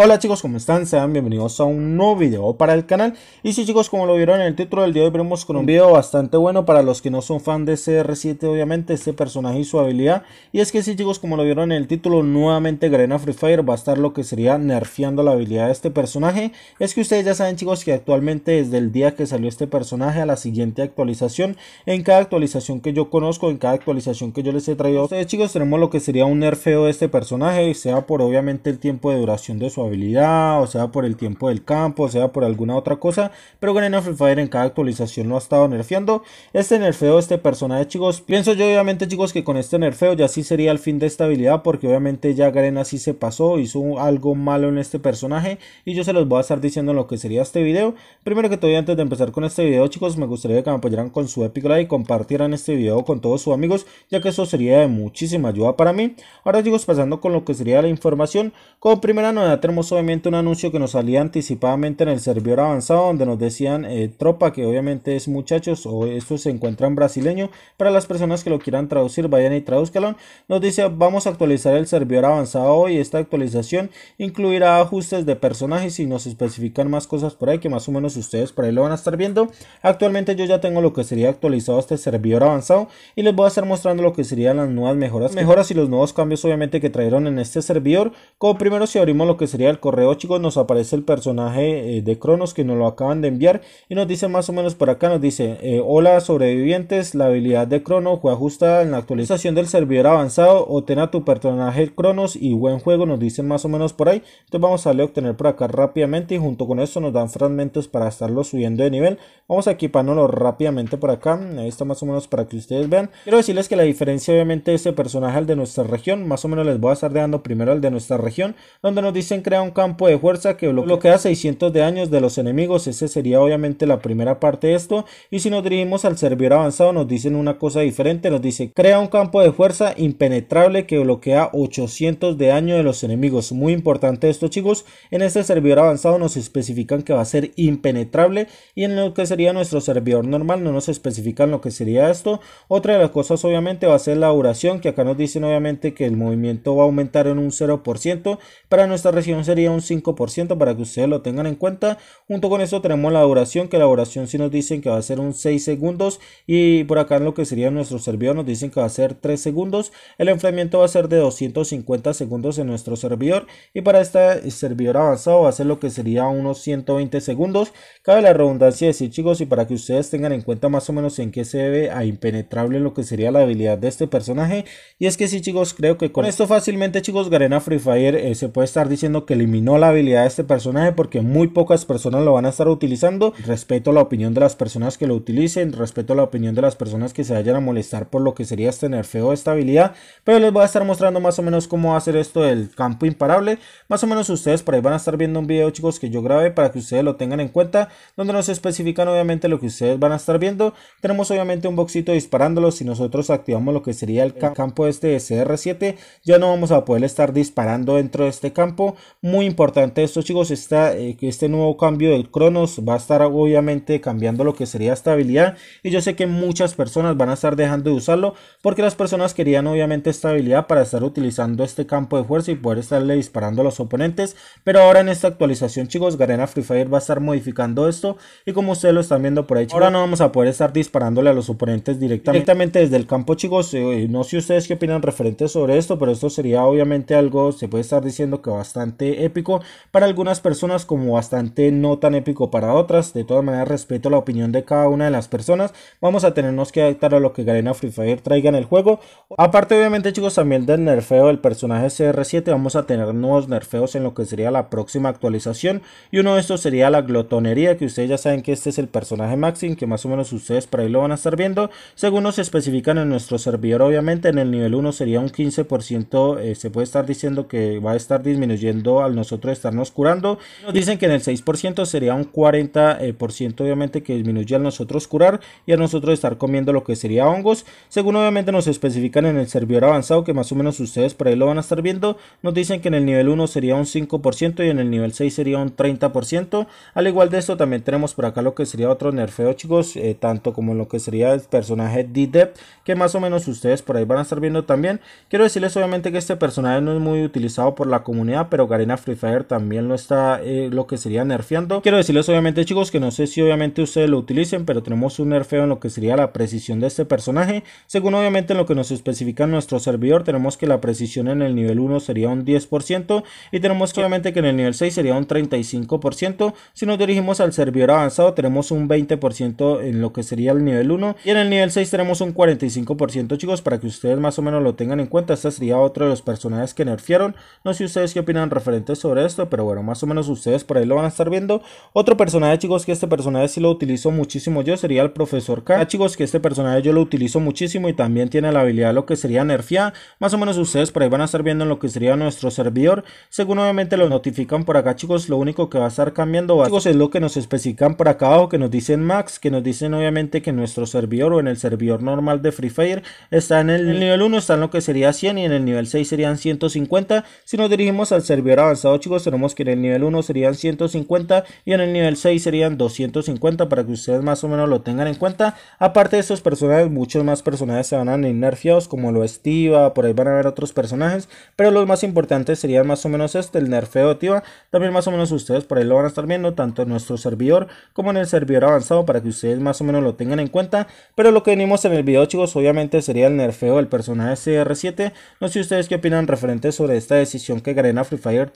Hola chicos, ¿cómo están? Sean bienvenidos a un nuevo video para el canal. Y sí chicos, como lo vieron en el título del día de hoy, veremos con un mm. video bastante bueno para los que no son fan de CR7, obviamente, este personaje y su habilidad. Y es que sí chicos, como lo vieron en el título, nuevamente Garena Free Fire va a estar lo que sería nerfeando la habilidad de este personaje. Es que ustedes ya saben chicos que actualmente desde el día que salió este personaje a la siguiente actualización, en cada actualización que yo conozco, en cada actualización que yo les he traído a ustedes chicos, tenemos lo que sería un nerfeo de este personaje, y sea por obviamente el tiempo de duración de su habilidad habilidad o sea por el tiempo del campo, o sea por alguna otra cosa, pero Garena Free Fire en cada actualización lo ha estado nerfeando. Este nerfeo, este personaje, chicos, pienso yo obviamente, chicos, que con este nerfeo ya sí sería el fin de esta habilidad, porque obviamente ya Garen así se pasó, hizo algo malo en este personaje, y yo se los voy a estar diciendo lo que sería este video. Primero que todo, antes de empezar con este video, chicos, me gustaría que me apoyaran con su epic like y compartieran este video con todos sus amigos, ya que eso sería de muchísima ayuda para mí. Ahora, chicos, pasando con lo que sería la información, como primera novedad tenemos obviamente un anuncio que nos salía anticipadamente en el servidor avanzado donde nos decían eh, tropa, que obviamente es muchachos o esto se encuentra en brasileño. Para las personas que lo quieran traducir, vayan y tradúzcalo. Nos dice vamos a actualizar el servidor avanzado y Esta actualización incluirá ajustes de personajes y nos especifican más cosas por ahí que más o menos ustedes por ahí lo van a estar viendo. Actualmente yo ya tengo lo que sería actualizado este servidor avanzado y les voy a estar mostrando lo que serían las nuevas mejoras, mejoras y los nuevos cambios obviamente que trajeron en este servidor. Como primero si abrimos lo que sería al correo chicos nos aparece el personaje eh, de Cronos que nos lo acaban de enviar y nos dice más o menos por acá nos dice eh, hola sobrevivientes la habilidad de Cronos fue ajustada en la actualización del servidor avanzado obtén a tu personaje Cronos y buen juego nos dicen más o menos por ahí entonces vamos a darle a obtener por acá rápidamente y junto con esto nos dan fragmentos para estarlo subiendo de nivel vamos a equipándolo rápidamente por acá ahí está más o menos para que ustedes vean quiero decirles que la diferencia obviamente de este personaje al de nuestra región más o menos les voy a estar dejando primero al de nuestra región donde nos dicen crear un campo de fuerza que bloquea 600 de años de los enemigos. Ese sería obviamente la primera parte de esto. Y si nos dirigimos al servidor avanzado nos dicen una cosa diferente. Nos dice crea un campo de fuerza impenetrable que bloquea 800 de años de los enemigos. Muy importante esto chicos. En este servidor avanzado nos especifican que va a ser impenetrable. Y en lo que sería nuestro servidor normal no nos especifican lo que sería esto. Otra de las cosas obviamente va a ser la duración que acá nos dicen obviamente que el movimiento va a aumentar en un 0% para nuestra región sería un 5% para que ustedes lo tengan en cuenta. Junto con esto tenemos la duración, que la duración si nos dicen que va a ser un 6 segundos y por acá en lo que sería nuestro servidor nos dicen que va a ser 3 segundos. El enfriamiento va a ser de 250 segundos en nuestro servidor y para este servidor avanzado va a ser lo que sería unos 120 segundos. Cabe la redundancia decir chicos y para que ustedes tengan en cuenta más o menos en qué se debe a impenetrable lo que sería la habilidad de este personaje. Y es que sí chicos, creo que con esto fácilmente chicos Garena Free Fire eh, se puede estar diciendo que que eliminó la habilidad de este personaje porque muy pocas personas lo van a estar utilizando. Respeto la opinión de las personas que lo utilicen, respeto la opinión de las personas que se vayan a molestar por lo que sería tener feo de esta habilidad, pero les voy a estar mostrando más o menos cómo hacer esto del campo imparable. Más o menos ustedes por ahí van a estar viendo un video chicos que yo grabé para que ustedes lo tengan en cuenta, donde nos especifican obviamente lo que ustedes van a estar viendo. Tenemos obviamente un boxito disparándolo, si nosotros activamos lo que sería el campo este de CR7, ya no vamos a poder estar disparando dentro de este campo, muy importante esto chicos está eh, que este nuevo cambio del Cronos va a estar obviamente cambiando lo que sería estabilidad y yo sé que muchas personas van a estar dejando de usarlo porque las personas querían obviamente estabilidad para estar utilizando este campo de fuerza y poder estarle disparando a los oponentes pero ahora en esta actualización chicos Garena Free Fire va a estar modificando esto y como ustedes lo están viendo por ahí ahora no vamos a poder estar disparándole a los oponentes directamente, desde el campo chicos eh, eh, no sé ustedes qué opinan referente sobre esto pero esto sería obviamente algo se puede estar diciendo que bastante eh, épico para algunas personas como bastante no tan épico para otras. De todas maneras, respeto la opinión de cada una de las personas. Vamos a tenernos que adaptar a lo que Galena Free Fire traiga en el juego. Aparte, obviamente, chicos, también del nerfeo del personaje CR7, vamos a tener nuevos nerfeos en lo que sería la próxima actualización. Y uno de estos sería la glotonería, que ustedes ya saben que este es el personaje Maxim, que más o menos ustedes por ahí lo van a estar viendo. Según nos especifican en nuestro servidor, obviamente, en el nivel 1 sería un 15%, eh, se puede estar diciendo que va a estar disminuyendo al nosotros estarnos curando. Nos dicen que en el 6% sería un 40% eh, obviamente que disminuye al nosotros curar y a nosotros estar comiendo lo que sería hongos. Según obviamente nos especifican en el servidor avanzado que más o menos ustedes por ahí lo van a estar viendo. Nos dicen que en el nivel 1 sería un 5% y en el nivel 6 sería un 30%. Al igual de esto también tenemos por acá lo que sería otro nerfeo chicos, eh, tanto como lo que sería el personaje D-Dep que más o menos ustedes por ahí van a estar viendo también. Quiero decirles obviamente que este personaje no es muy utilizado por la comunidad pero Free Fire también lo está eh, lo que sería nerfeando. Quiero decirles obviamente chicos que no sé si obviamente ustedes lo utilicen, pero tenemos un nerfeo en lo que sería la precisión de este personaje. Según obviamente en lo que nos especifica nuestro servidor, tenemos que la precisión en el nivel 1 sería un 10% y tenemos que obviamente que en el nivel 6 sería un 35%. Si nos dirigimos al servidor avanzado tenemos un 20% en lo que sería el nivel 1 y en el nivel 6 tenemos un 45% chicos para que ustedes más o menos lo tengan en cuenta. Este sería otro de los personajes que nerfearon. No sé ustedes qué opinan referente sobre esto, pero bueno, más o menos ustedes por ahí lo van a estar viendo. Otro personaje, chicos, que este personaje sí lo utilizo muchísimo yo, sería el Profesor K. Ah, chicos, que este personaje yo lo utilizo muchísimo y también tiene la habilidad lo que sería nerfia. Más o menos ustedes por ahí van a estar viendo lo que sería nuestro servidor. Según obviamente lo notifican por acá, chicos, lo único que va a estar cambiando, chicos, es lo que nos especifican por acá abajo, que nos dicen max, que nos dicen obviamente que nuestro servidor o en el servidor normal de Free Fire está en el, nivel 1, está en lo que sería 100 y en el nivel 6 serían 150. Si nos dirigimos al servidor avanzado chicos tenemos que en el nivel 1 serían 150 y en el nivel 6 serían 250 para que ustedes más o menos lo tengan en cuenta. Aparte de estos personajes, muchos más personajes se van a nerfeados como lo estiva por ahí van a ver otros personajes, pero los más importantes serían más o menos este, el nerfeo de Tiva. También más o menos ustedes por ahí lo van a estar viendo tanto en nuestro servidor como en el servidor avanzado para que ustedes más o menos lo tengan en cuenta. Pero lo que venimos en el video chicos obviamente sería el nerfeo del personaje CR7. No sé ustedes qué opinan referente sobre esta decisión que Garena Free Fire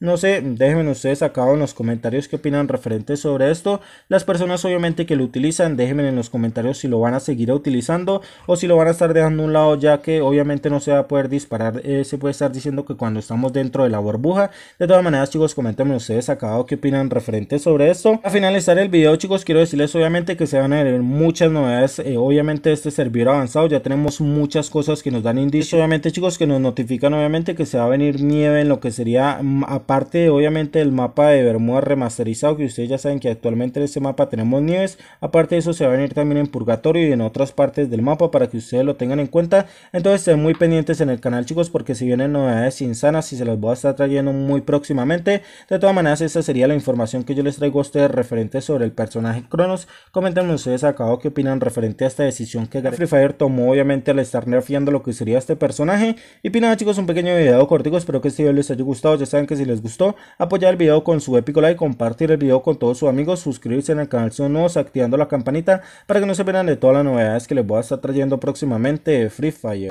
no sé, déjenme ustedes acá en los comentarios qué opinan referente sobre esto. Las personas obviamente que lo utilizan, déjenme en los comentarios si lo van a seguir utilizando o si lo van a estar dejando a un lado ya que obviamente no se va a poder disparar. Eh, se puede estar diciendo que cuando estamos dentro de la burbuja. De todas maneras chicos, comentenme ustedes acá qué opinan referente sobre esto. A finalizar el video chicos, quiero decirles obviamente que se van a ver muchas novedades. Eh, obviamente este servidor avanzado ya tenemos muchas cosas que nos dan indicios. Obviamente chicos que nos notifican obviamente que se va a venir nieve en lo que sería aparte obviamente el mapa de Bermuda remasterizado, que ustedes ya saben que actualmente en este mapa tenemos nieves, aparte de eso se va a venir también en Purgatorio y en otras partes del mapa para que ustedes lo tengan en cuenta, entonces estén muy pendientes en el canal chicos porque si vienen novedades insanas y se las voy a estar trayendo muy próximamente, de todas maneras esa sería la información que yo les traigo a ustedes referente sobre el personaje Cronos, comentenme ustedes acá qué opinan referente a esta decisión que Free Fire tomó obviamente al estar nerfeando lo que sería este personaje y pues nada chicos un pequeño video cortico espero que este video les haya gustado ya saben que si les gustó, apoyar el video con su épico like, compartir el video con todos sus amigos, suscribirse en el canal si son nuevos, activando la campanita para que no se pierdan de todas las novedades que les voy a estar trayendo próximamente Free Fire.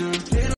to